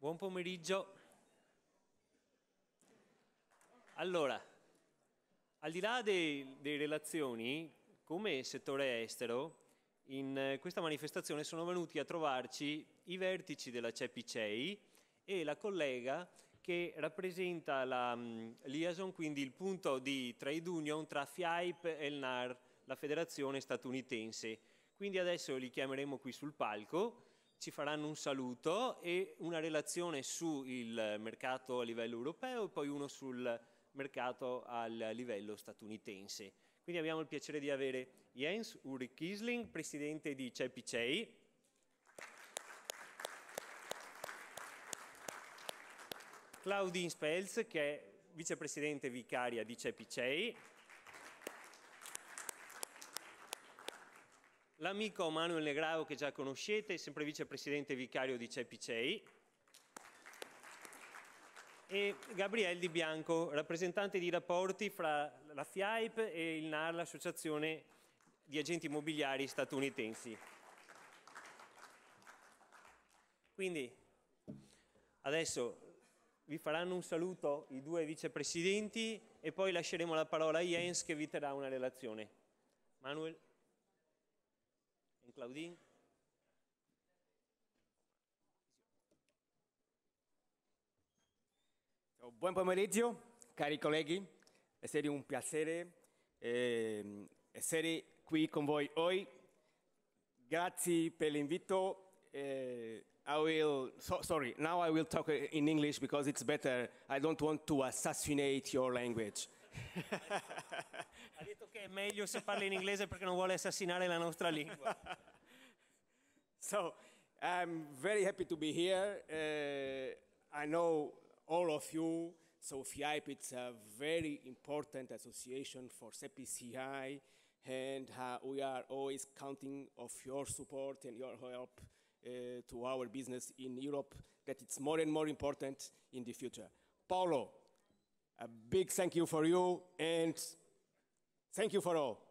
Buon pomeriggio. Allora, al di là delle relazioni, come settore estero, in eh, questa manifestazione sono venuti a trovarci i vertici della CEPICEI e la collega che rappresenta la mm, liaison, quindi il punto di trade union tra FIAIP e il NAR, la federazione statunitense. Quindi adesso li chiameremo qui sul palco ci faranno un saluto e una relazione sul mercato a livello europeo e poi uno sul mercato a livello statunitense. Quindi abbiamo il piacere di avere Jens Ulrich Kisling, presidente di CEPICEI. Claudine Spelz, che è vicepresidente vicaria di CEPICEI. l'amico Manuel Negrao che già conoscete, sempre vicepresidente vicario di CEPICEI, e Gabriele Di Bianco, rappresentante di rapporti fra la FIAIP e il NAR, l'associazione di agenti immobiliari statunitensi. Quindi adesso vi faranno un saluto i due vicepresidenti e poi lasceremo la parola a Jens che vi terrà una relazione. Manuel con Claudín. Buon pomeriggio, cari colleghi, è sempre un piacere eh, essere qui con voi oggi. Grazie per l'invito. Uh, I will, so, sorry, now I will talk in English because it's better. I don't want to assassinate your language. ha detto che è meglio se in inglese perché non vuole assassinare la nostra lingua. so, I'm very happy to be here. Uh, I know all of you. So FIAP, it's a very important association for CPCI, and uh, we are always counting of your support and your help uh, to our business in Europe, that it's more and more important in the future. Paulo, A big thank you for you and thank you for all.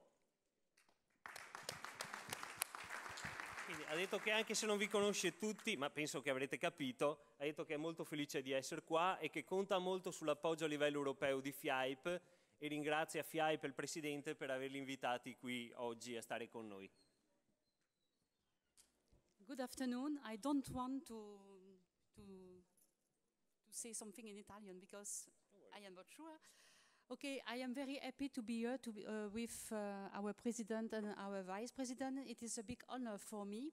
Quindi ha detto che anche se non vi conosce tutti, ma penso che avrete capito, ha detto che è molto felice di essere qua e che conta molto sull'appoggio a livello europeo di FIAIP e ringrazia FIAIP e il Presidente per averli invitati qui oggi a stare con noi. Good afternoon. I don't want to, to, to say something in Italian because I am not sure. Okay, I am very happy to be here to be, uh, with uh, our president and our vice president. It is a big honor for me.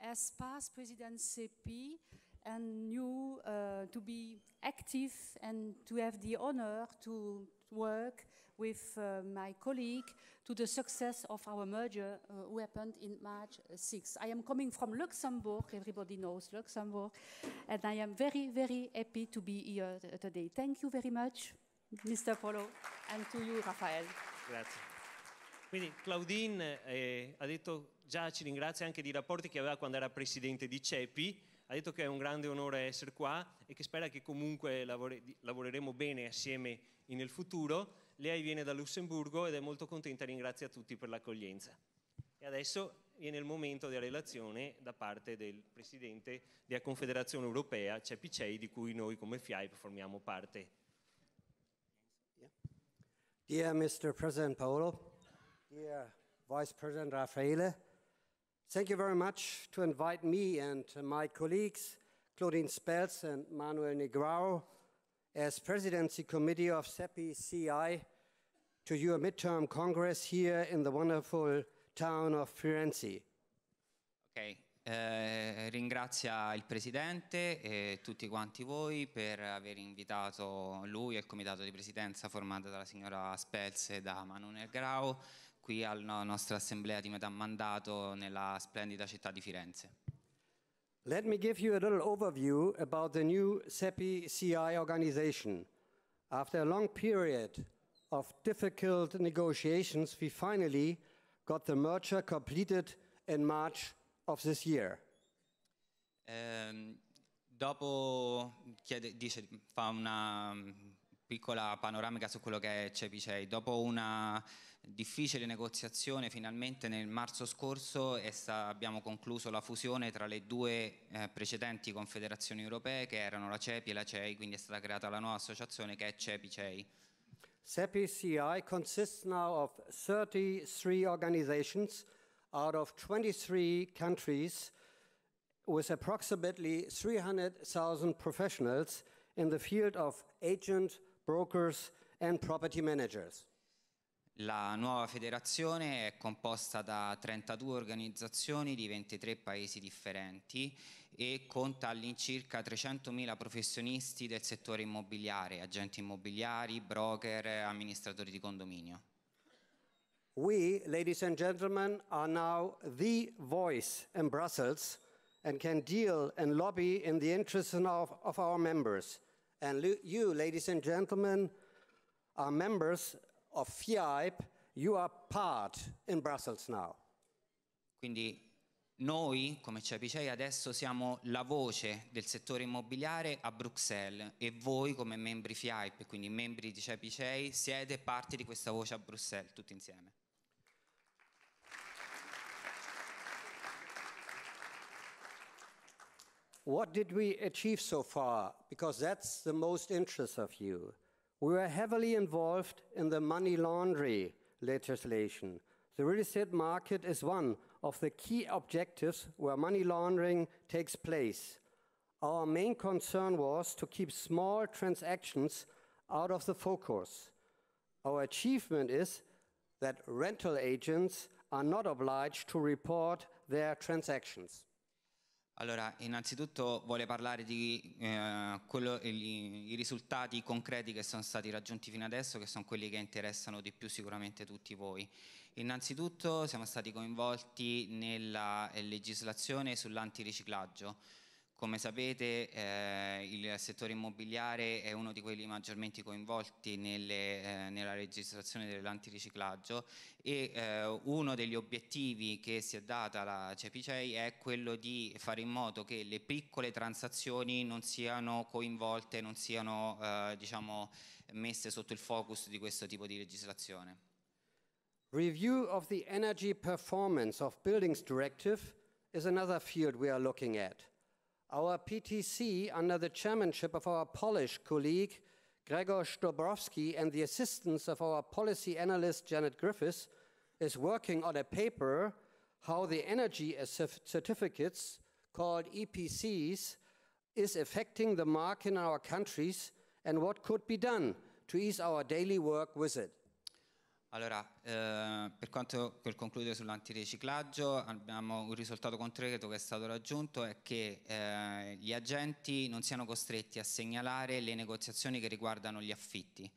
As past president CP, and you uh, to be active and to have the honor to work with uh, my colleague to the success of our merger uh, who happened in March uh, 6. I am coming from Luxembourg, everybody knows Luxembourg, and I am very, very happy to be here uh, today. Thank you very much, Mr. Polo, and to you, Rafael. Grazie. Quindi Claudine eh, ha detto già ci ringrazia anche di rapporti che aveva quando era presidente di CEPI, ha detto che è un grande onore essere qua e che spera che comunque lavori, lavoreremo bene assieme nel futuro. Lei viene da Lussemburgo ed è molto contenta e ringrazia tutti per l'accoglienza. E adesso viene il momento della relazione da parte del Presidente della Confederazione Europea, CEPICEI, di cui noi come FIAIP formiamo parte. Dear Mr. President Paolo, dear Vice President Raffaele, Thank you very much to invite me and my colleagues, Claudine Spelz and Manuel Negrao, as Presidency Committee of SEPI CI to your midterm Congress here in the wonderful town of Firenze. Okay. Eh, ringrazia il Presidente e tutti quanti voi per aver invitato lui e il Comitato di Presidenza formato dalla signora Spelz e da Manuel Grau qui alla nostra assemblea di metà mandato nella splendida città di Firenze. Let me give you a little overview about the new CEPI CI organization. After a long period of difficult negotiations, we finally got the merger completed in March of this year. Um, dopo chiede, dice, fa una piccola panoramica su quello che è CEPICEI. Dopo una difficile negoziazione finalmente nel marzo scorso sta, abbiamo concluso la fusione tra le due eh, precedenti confederazioni europee che erano la CEPI e la CEI, quindi è stata creata la nuova associazione che è CEPI-CEI. CEPI-CEI consists now of 33 organizations out of 23 countries with approximately 300,000 professionals in the field of agent, brokers and property managers. La nuova federazione è composta da 32 organizzazioni di 23 paesi differenti e conta all'incirca 300.000 professionisti del settore immobiliare, agenti immobiliari, broker, amministratori di condominio. We, ladies and gentlemen, are now the voice in Brussels and can deal and lobby in the interests of, of our members. And you, ladies and gentlemen, are members of FIAIP, you are part in Brussels now. Quindi noi, come CEPICEI, adesso siamo la voce del settore immobiliare a Bruxelles e voi come membri FIAIP, quindi membri di CEPICEI, siete parte di questa voce a Bruxelles, tutti insieme. What did we achieve so far? Because that's the most interest of you. We were heavily involved in the money laundering legislation. The real estate market is one of the key objectives where money laundering takes place. Our main concern was to keep small transactions out of the focus. Our achievement is that rental agents are not obliged to report their transactions. Allora, innanzitutto vuole parlare di eh, quello, i, i risultati concreti che sono stati raggiunti fino adesso, che sono quelli che interessano di più sicuramente tutti voi. Innanzitutto siamo stati coinvolti nella eh, legislazione sull'antiriciclaggio, come sapete eh, il settore immobiliare è uno di quelli maggiormente coinvolti nelle, eh, nella registrazione dell'antiriciclaggio e eh, uno degli obiettivi che si è data la CEPICEI è quello di fare in modo che le piccole transazioni non siano coinvolte, non siano eh, diciamo, messe sotto il focus di questo tipo di legislazione. Review of the Energy Performance of Buildings Directive is another field we are looking at. Our PTC, under the chairmanship of our Polish colleague Gregor Stobrowski and the assistance of our policy analyst Janet Griffiths, is working on a paper how the energy certificates called EPCs is affecting the market in our countries and what could be done to ease our daily work with it. Allora, eh, per quanto per concludere sull'antiriciclaggio, abbiamo un risultato concreto che è stato raggiunto è che eh, gli agenti non siano costretti a segnalare le negoziazioni che riguardano gli affitti.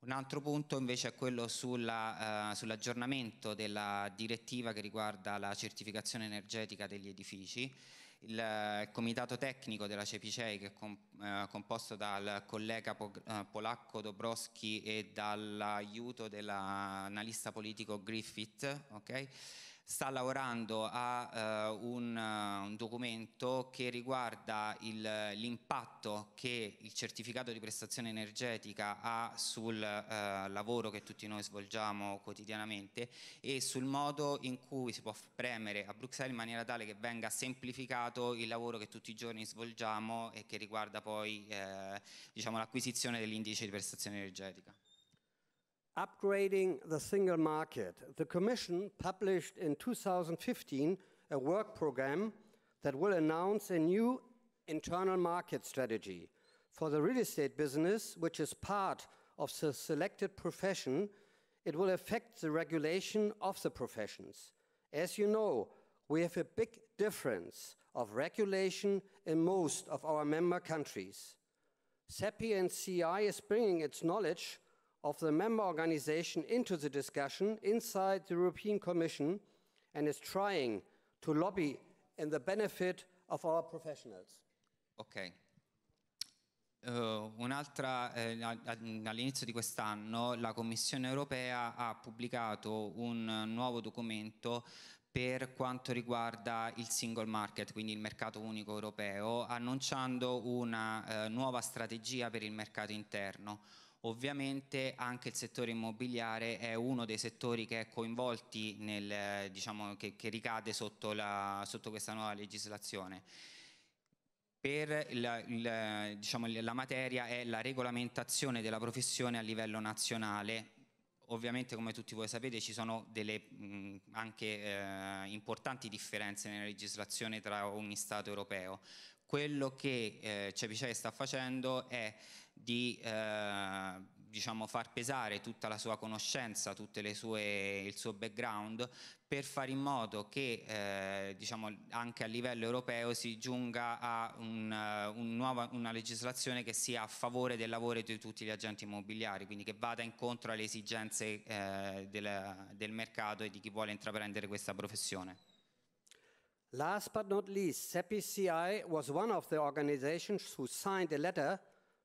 Un altro punto invece è quello sulla, eh, sull'aggiornamento della direttiva che riguarda la certificazione energetica degli edifici eh, il, comitato tecnico della CEPICEI che è eh, composto dal collega eh, polacco Dobrowski e dall'aiuto dell'analista politico Griffith, okay? sta lavorando a uh, un, eh, un, documento che riguarda l'impatto che il certificato di prestazione energetica ha sul uh, lavoro che tutti noi svolgiamo quotidianamente e sul modo in cui si può premere a Bruxelles in maniera tale che venga semplificato il lavoro che tutti i giorni svolgiamo e che riguarda poi diciamo, l'acquisizione dell'indice di prestazione energetica. Upgrading the Single Market. The Commission published in 2015 a work program that will announce a new internal market strategy for the real estate business, which is part of the selected profession. It will affect the regulation of the professions. As you know, we have a big difference of regulation in most of our member countries. SEPI and CI is bringing its knowledge of the member organization into the discussion inside the European Commission and is trying to lobby in the benefit of our professionals. Okay. Uh, un'altra, eh, all'inizio di quest'anno la Commissione europea ha pubblicato un nuovo documento per quanto riguarda il single market, quindi il mercato unico europeo, annunciando una eh, nuova strategia per il mercato interno Ovviamente anche il settore immobiliare è uno dei settori che è coinvolti, nel, eh, diciamo, che, che ricade sotto, la, sotto questa nuova legislazione per la, il, diciamo, la, materia è la regolamentazione della professione a livello nazionale. Ovviamente come tutti voi sapete ci sono delle mh, anche eh, importanti differenze nella legislazione tra ogni Stato europeo. Quello che eh, Cepicei sta facendo è di eh, diciamo, far pesare tutta la sua conoscenza, tutto il suo background per fare in modo che eh, diciamo, anche a livello europeo si giunga a un, eh, un nuova, una legislazione che sia a favore del lavoro di tutti gli agenti immobiliari, quindi che vada incontro alle esigenze eh, del, del mercato e di chi vuole intraprendere questa professione. Last but not least, cepi was one of the organizations who signed a letter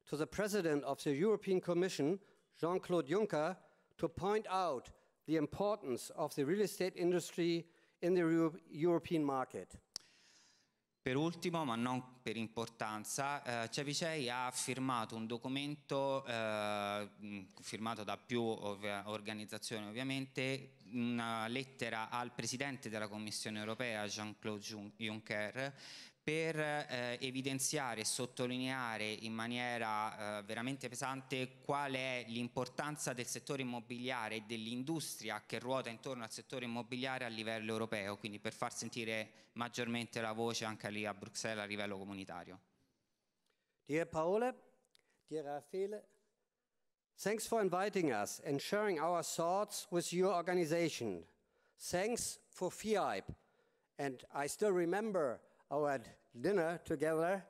to the President of the European Commission, Jean Claude Juncker, to point out the importance of the real estate industry in the Euro European market. Per ultimo, ma non per importanza, eh, Cevicei ha firmato un documento eh, mm, firmato da più ovvia, organizzazioni ovviamente, una lettera al Presidente della Commissione europea Jean-Claude Juncker per eh, evidenziare e sottolineare in maniera eh, veramente pesante qual è l'importanza del settore immobiliare e dell'industria che ruota intorno al settore immobiliare a livello europeo, quindi per far sentire maggiormente la voce anche lì a Bruxelles a livello comunitario. Dear Paola, dear Raffaele, thanks for inviting us and sharing our thoughts with your organization. Thanks for FIAP, And I still remember our dinner together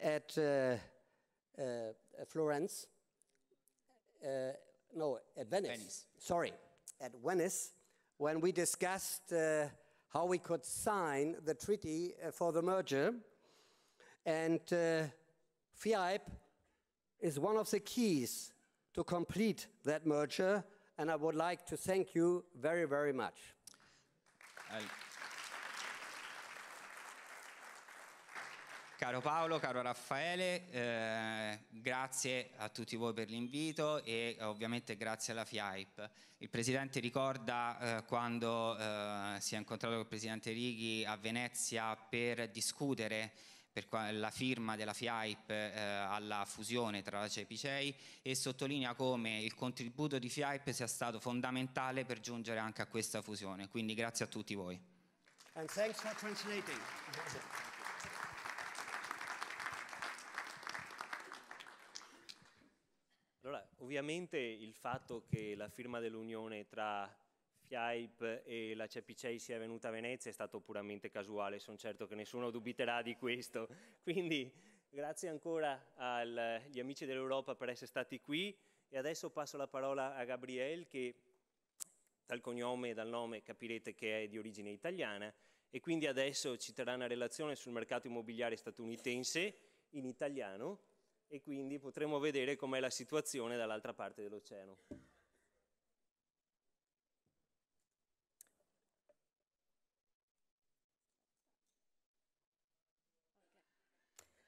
at uh, uh, Florence. Uh, no, at Venice. Venice. Sorry, at Venice, when we discussed how we could sign the treaty for the merger. And uh, FIAP is one of the keys to complete that merger. And I would like to thank you very, very much. I Caro Paolo, caro Raffaele, eh, grazie a tutti voi per l'invito e ovviamente grazie alla FIAIP. Il Presidente ricorda eh, quando eh, si è incontrato con il Presidente Righi a Venezia per discutere per la firma della FIAIP eh, alla fusione tra la CEPICEI e sottolinea come il contributo di FIAIP sia stato fondamentale per giungere anche a questa fusione. Quindi grazie a tutti voi. Grazie. ovviamente il fatto che la firma dell'unione tra FIAIP e la CEPICEI sia venuta a Venezia è stato puramente casuale, sono certo che nessuno dubiterà di questo. Quindi grazie ancora agli amici dell'Europa per essere stati qui e adesso passo la parola a Gabriele che dal cognome e dal nome capirete che è di origine italiana e quindi adesso ci terrà una relazione sul mercato immobiliare statunitense in italiano e quindi potremo vedere com'è la situazione dall'altra parte dell'oceano.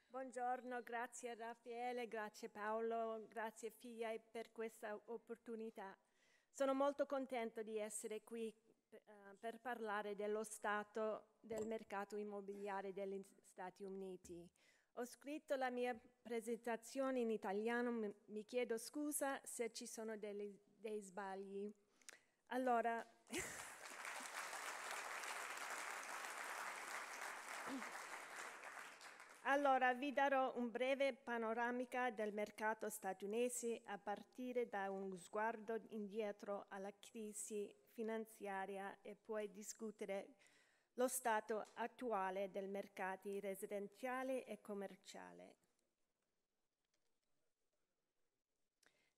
Buongiorno, grazie Raffaele, grazie Paolo, grazie Fia per questa opportunità. Sono molto contento di essere qui eh, per parlare dello stato del mercato immobiliare degli Stati Uniti. Ho scritto la mia presentazione in italiano, mi chiedo scusa se ci sono dei, dei sbagli. Allora, allora, vi darò un breve panoramica del mercato statunitense a partire da un sguardo indietro alla crisi finanziaria e poi discutere lo stato attuale del mercato residenziale e commerciale.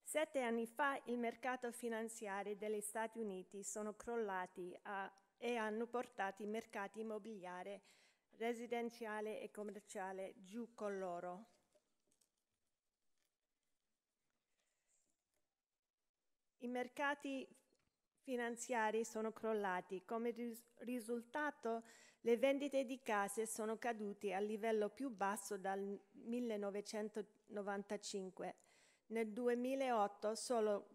Sette anni fa il mercato finanziario degli Stati Uniti sono crollati a, e hanno portato i mercati immobiliare, residenziale e commerciale giù con loro. I mercati finanziari sono crollati. Come ris- risultato, le vendite di case sono cadute al livello più basso dal 1995. Nel 2008 solo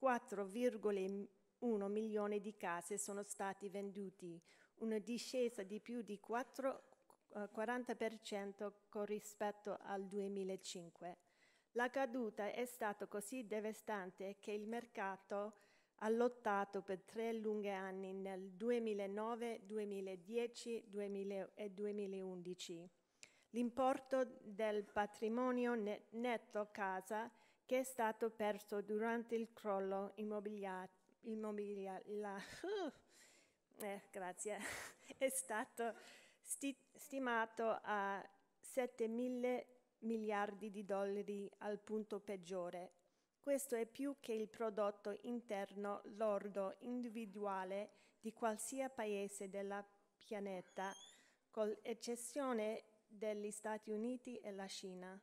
4,1 milioni di case sono state vendute, una discesa di più di 4, eh, 40% con rispetto al 2005. La caduta è stata così devastante che il mercato ha lottato per tre lunghi anni nel 2009, 2010 2000 e 2011. L'importo del patrimonio netto casa che è stato perso durante il crollo immobiliare, eh, è stato sti stimato a 7 mila miliardi di dollari al punto peggiore, questo è più che il prodotto interno lordo individuale di qualsiasi paese della pianeta, con eccezione degli Stati Uniti e la Cina.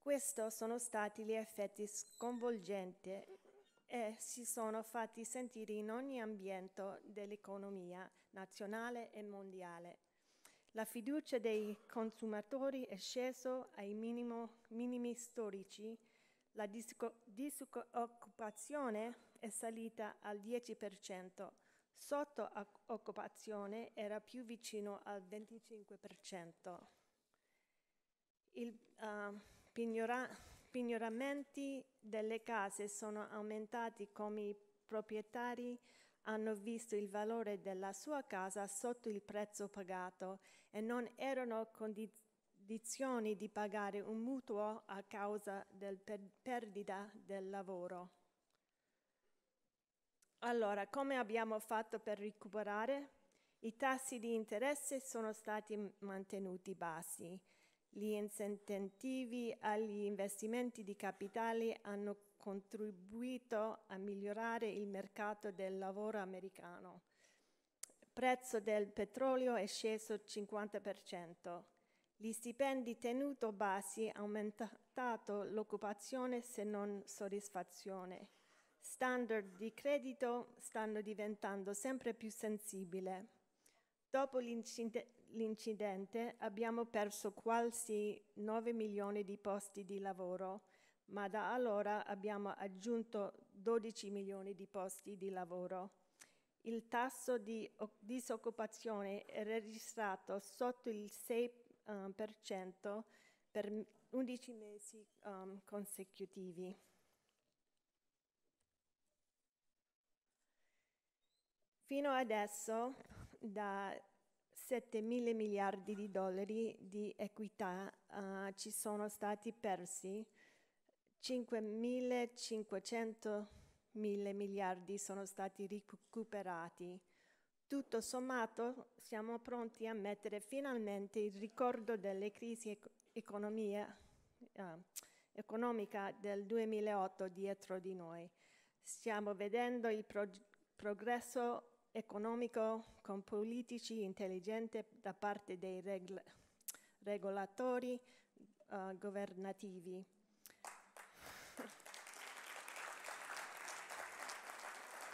Questi sono stati gli effetti sconvolgenti e si sono fatti sentire in ogni ambiente dell'economia nazionale e mondiale. La fiducia dei consumatori è scesa ai minimo, minimi storici la disoccupazione è salita al 10%, sotto occupazione era più vicino al 25%. I uh, pignora- pignoramenti delle case sono aumentati come i proprietari hanno visto il valore della sua casa sotto il prezzo pagato e non erano condizionati condizioni di pagare un mutuo a causa della per- perdita del lavoro. Allora, come abbiamo fatto per recuperare? I tassi di interesse sono stati mantenuti bassi. Gli incentivi agli investimenti di capitali hanno contribuito a migliorare il mercato del lavoro americano. Il prezzo del petrolio è sceso il 50%. Gli stipendi tenuto bassi aumentato l'occupazione se non soddisfazione. Standard di credito stanno diventando sempre più sensibili. Dopo l'incidente abbiamo perso quasi 9 milioni di posti di lavoro, ma da allora abbiamo aggiunto 12 milioni di posti di lavoro il tasso di disoccupazione è registrato sotto il 6% um, per cento per 11 mesi um, consecutivi. Fino adesso, da 7 mila miliardi di dollari di equità uh, ci sono stati persi, 5.500 mila miliardi sono stati recuperati tutto sommato siamo pronti a mettere finalmente il ricordo delle crisi economia, eh, economica del 2008 dietro di noi. Stiamo vedendo il pro progresso economico con politici intelligenti da parte dei regolatori eh, governativi.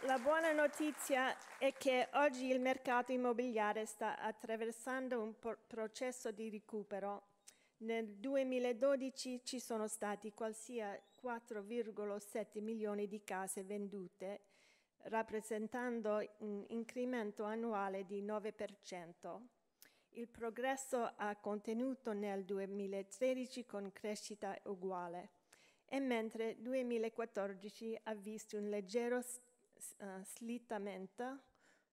La buona notizia è che oggi il mercato immobiliare sta attraversando un processo di recupero. Nel 2012 ci sono stati qualsiasi 4,7 milioni di case vendute, rappresentando un incremento annuale di 9%. Il progresso ha contenuto nel 2013 con crescita uguale e mentre 2014 ha visto un leggero eh, slittamento,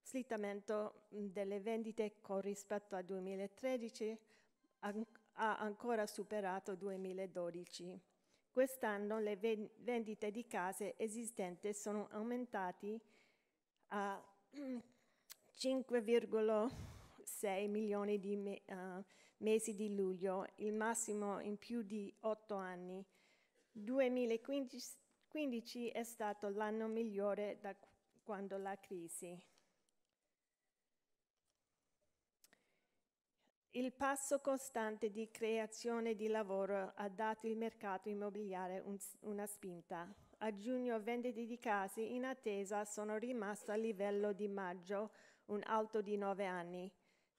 slittamento mm, delle vendite con rispetto al 2013 ha ancora superato 2012. Quest'anno le vendite di case esistenti sono aumentate a 5,6 mm, milioni di me uh, mesi di luglio, il massimo in più di otto anni. 2015 2015 è stato l'anno migliore da quando la crisi. Il passo costante di creazione di lavoro ha dato al mercato immobiliare un, una spinta. A giugno vendite di case in attesa sono rimaste a livello di maggio, un alto di 9 anni.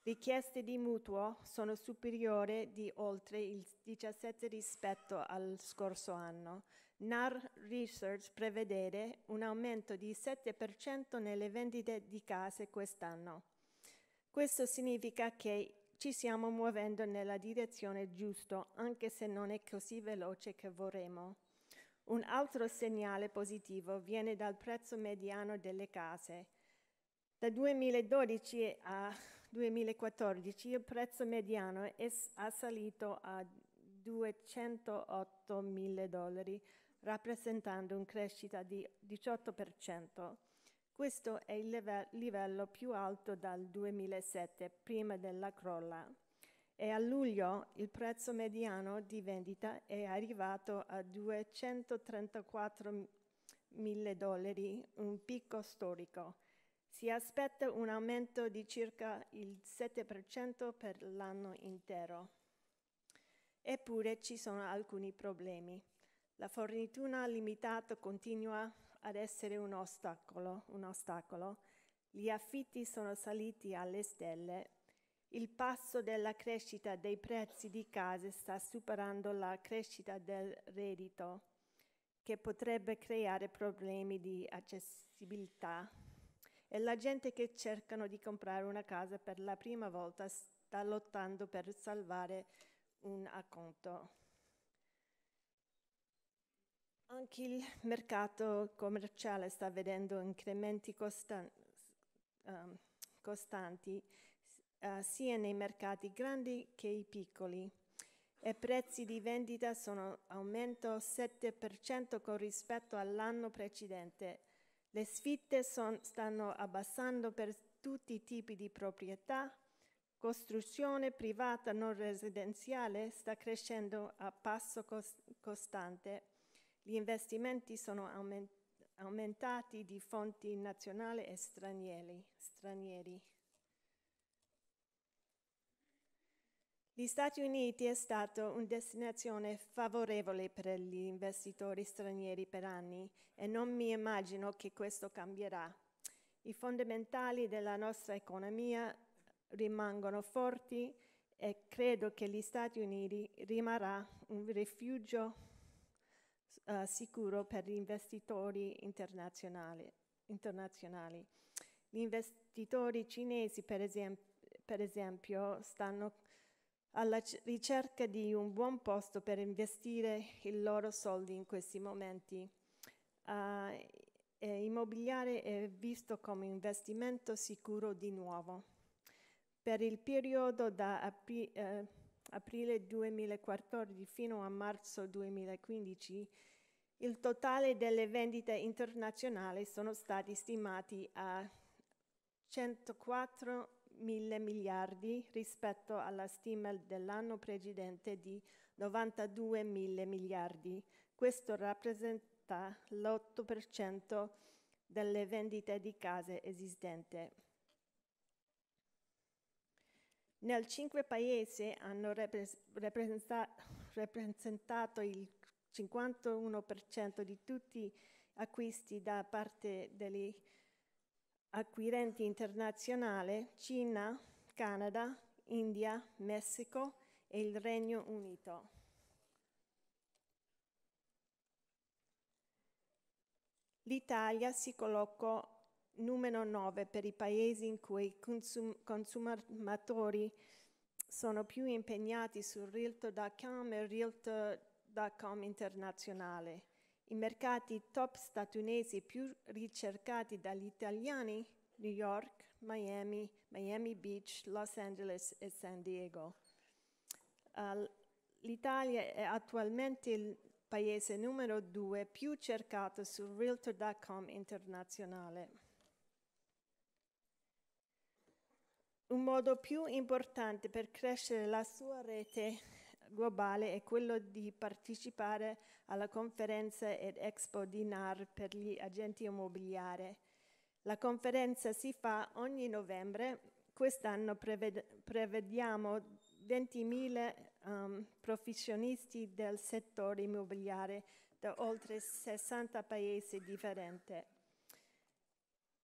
Richieste di mutuo sono superiori di oltre il 17 rispetto al scorso anno. NAR Research prevedere un aumento di 7% nelle vendite di case quest'anno. Questo significa che ci stiamo muovendo nella direzione giusta, anche se non è così veloce che vorremmo. Un altro segnale positivo viene dal prezzo mediano delle case. Da 2012 a 2014 il prezzo mediano è, ha salito a 208 mila dollari, rappresentando una crescita di 18%. Questo è il livello più alto dal 2007, prima della crolla. E a luglio il prezzo mediano di vendita è arrivato a 234 mila dollari, un picco storico. Si aspetta un aumento di circa il 7% per l'anno intero. Eppure ci sono alcuni problemi. La fornitura limitata continua ad essere un ostacolo, un ostacolo. Gli affitti sono saliti alle stelle. Il passo della crescita dei prezzi di case sta superando la crescita del reddito, che potrebbe creare problemi di accessibilità. E la gente che cercano di comprare una casa per la prima volta sta lottando per salvare un acconto. Anche il mercato commerciale sta vedendo incrementi costan- um, costanti uh, sia nei mercati grandi che i piccoli I prezzi di vendita sono aumento 7% con rispetto all'anno precedente. Le sfitte son, stanno abbassando per tutti i tipi di proprietà. Costruzione privata non residenziale sta crescendo a passo cos- costante gli investimenti sono aument aumentati di fonti nazionali e stranieri. stranieri. Gli Stati Uniti è stata una destinazione favorevole per gli investitori stranieri per anni e non mi immagino che questo cambierà. I fondamentali della nostra economia rimangono forti e credo che gli Stati Uniti rimarrà un rifugio uh, sicuro per gli investitori internazionali. internazionali. Gli investitori cinesi, per, esempio, per esempio stanno alla ricerca di un buon posto per investire i loro soldi in questi momenti. Uh, ah, eh, immobiliare è visto come investimento sicuro di nuovo. Per il periodo da apri- eh, aprile 2014 fino a marzo 2015, il totale delle vendite internazionali sono stati stimati a 104 mille miliardi rispetto alla stima dell'anno precedente di 92 mille miliardi. Questo rappresenta l'8% delle vendite di case esistenti. Nel cinque paesi hanno rappresentato il 51% di tutti gli acquisti da parte degli acquirenti internazionali, Cina, Canada, India, Messico e il Regno Unito. L'Italia si collocò numero 9 per i paesi in cui i consum- consumatori sono più impegnati sul Realtor.com e Realtor.com internazionale. I mercati top statunesi più ricercati dagli italiani, New York, Miami, Miami Beach, Los Angeles e San Diego. Uh, L'Italia è attualmente il paese numero due più cercato su Realtor.com internazionale. Un modo più importante per crescere la sua rete globale è quello di partecipare alla conferenza ed expo di NAR per gli agenti immobiliari. La conferenza si fa ogni novembre, quest'anno preved- prevediamo 20.000 um, ehm, professionisti del settore immobiliare da oltre 60 paesi differenti.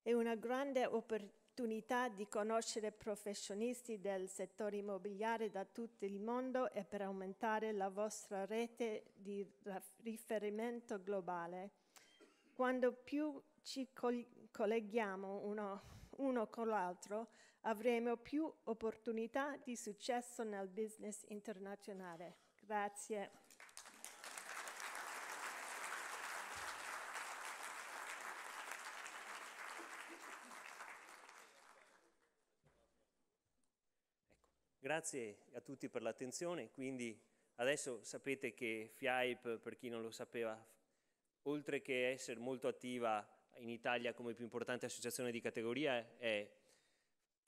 È una grande opportunità l'opportunità di conoscere professionisti del settore immobiliare da tutto il mondo e per aumentare la vostra rete di riferimento globale. Quando più ci colleghiamo uno, uno con l'altro, avremo più opportunità di successo nel business internazionale. Grazie. Grazie a tutti per l'attenzione, quindi adesso sapete che FIAIP, per chi non lo sapeva, oltre che essere molto attiva in Italia come più importante associazione di categoria, è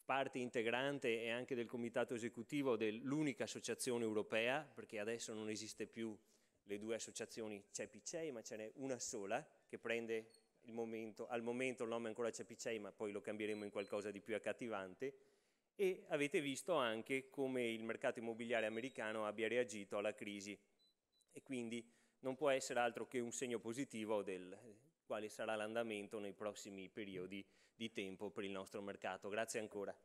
parte integrante e anche del comitato esecutivo dell'unica associazione europea, perché adesso non esiste più le due associazioni CEPICEI, ma ce n'è una sola che prende momento, al momento il nome è ancora CEPICEI, ma poi lo cambieremo in qualcosa di più accattivante, e avete visto anche come il mercato immobiliare americano abbia reagito alla crisi e quindi non può essere altro che un segno positivo del eh, quale sarà l'andamento nei prossimi periodi di tempo per il nostro mercato. Grazie ancora.